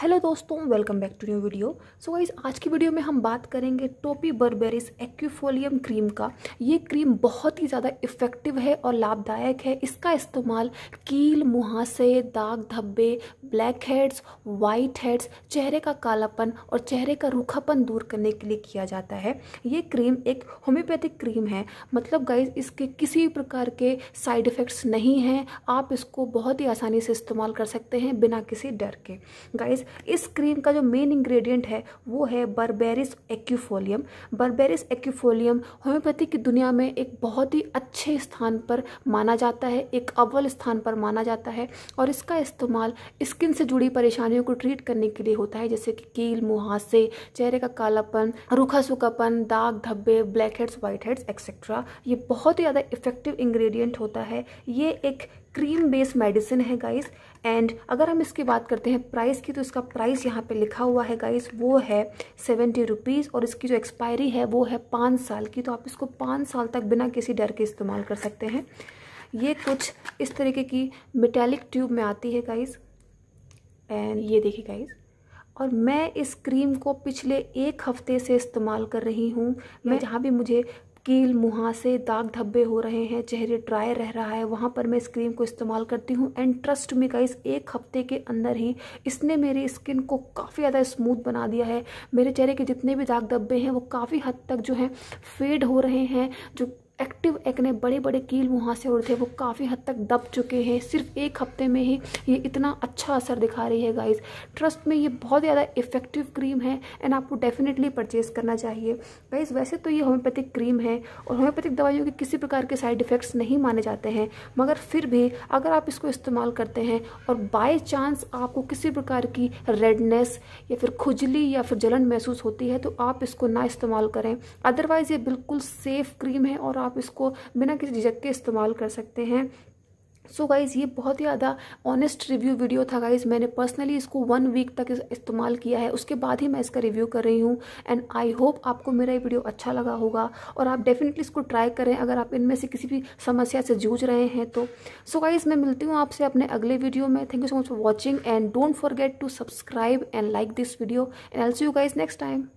hello दोस्तों welcome back to new video so guys आज की वीडियो में हम बात करेंगे टोपी बर्बेरिस एक्यूफोलियम क्रीम का ये क्रीम बहुत ही ज़्यादा इफ़ेक्टिव है और लाभदायक है इसका इस्तेमाल कील मुहासे दाग धब्बे ब्लैक हेड्स वाइट हेड्स चेहरे का कालापन और चेहरे का रूखापन दूर करने के लिए किया जाता है ये क्रीम एक होम्योपैथिक क्रीम है मतलब गाइज इसके किसी प्रकार के साइड इफ़ेक्ट्स नहीं हैं आप इसको बहुत ही आसानी से इस्तेमाल कर सकते हैं बिना किसी डर के गाइज इस क्रीम का जो मेन इंग्रेडिएंट है वो है berberis aquifolium berberis aquifolium homeopathy की दुनिया में एक बहुत ही अच्छे स्थान पर माना जाता है एक अव्वल स्थान पर माना जाता है और इसका इस्तेमाल स्किन से जुड़ी परेशानियों को ट्रीट करने के लिए होता है जैसे कि कील मुहासे चेहरे का कालापन रूखा सूखापन दाग धब्बे blackheads whiteheads etcetera ये बहुत ही ज़्यादा इफेक्टिव इंग्रेडिएंट होता है ये एक क्रीम बेस्ड मेडिसिन है गाइस एंड अगर हम इसकी बात करते हैं प्राइस की तो इसका इसका प्राइस यहाँ पे लिखा हुआ है गाइस वो है सेवेंटी रुपीज़ और इसकी जो एक्सपायरी है वो है पाँच साल की तो आप इसको पाँच साल तक बिना किसी डर के इस्तेमाल कर सकते हैं ये कुछ इस तरीके की मेटेलिक ट्यूब में आती है गाइस एंड ये देखिए गाइस और मैं इस क्रीम को पिछले एक हफ्ते से इस्तेमाल कर रही हूँ मैं जहाँ भी मुझे कील मुहासे से दाग धब्बे हो रहे हैं चेहरे ड्राई रह रहा है वहाँ पर मैं इस क्रीम को इस्तेमाल करती हूँ एंड ट्रस्ट में गाइस एक हफ्ते के अंदर ही इसने मेरी स्किन को काफ़ी ज़्यादा स्मूथ बना दिया है मेरे चेहरे के जितने भी दाग धब्बे हैं वो काफ़ी हद तक जो है फेड हो रहे हैं जो एक्टिव एक्ने बड़े बड़े कील वहाँ से उड़ते थे वो काफ़ी हद तक दब चुके हैं सिर्फ एक हफ्ते में ही ये इतना अच्छा असर दिखा रही है गाइस ट्रस्ट में ये बहुत ज़्यादा इफेक्टिव क्रीम है एंड आपको डेफिनेटली परचेज़ करना चाहिए गाइस वैसे तो ये होम्योपैथिक क्रीम है और होम्योपैथिक दवाइयों के किसी प्रकार के साइड इफ़ेक्ट्स नहीं माने जाते हैं मगर फिर भी अगर आप इसको इस्तेमाल करते हैं और बाय चांस आपको किसी प्रकार की रेडनेस या फिर खुजली या फिर जलन महसूस होती है तो आप इसको ना इस्तेमाल करें अदरवाइज़ ये बिल्कुल सेफ़ क्रीम है और आप आप इसको बिना किसी झिझक के इस्तेमाल कर सकते हैं सो so गाइज़ ये बहुत ही ज़्यादा ऑनेस्ट रिव्यू वीडियो था गाइज़ मैंने पर्सनली इसको वन वीक तक इस्तेमाल किया है उसके बाद ही मैं इसका रिव्यू कर रही हूँ एंड आई होप आपको मेरा ये वीडियो अच्छा लगा होगा और आप डेफिनेटली इसको ट्राई करें अगर आप इनमें से किसी भी समस्या से जूझ रहे हैं तो सो so गाइज़ मैं मिलती हूँ आपसे अपने अगले वीडियो में thank you so much for watching and don't forget to subscribe and like this video and also you guys next time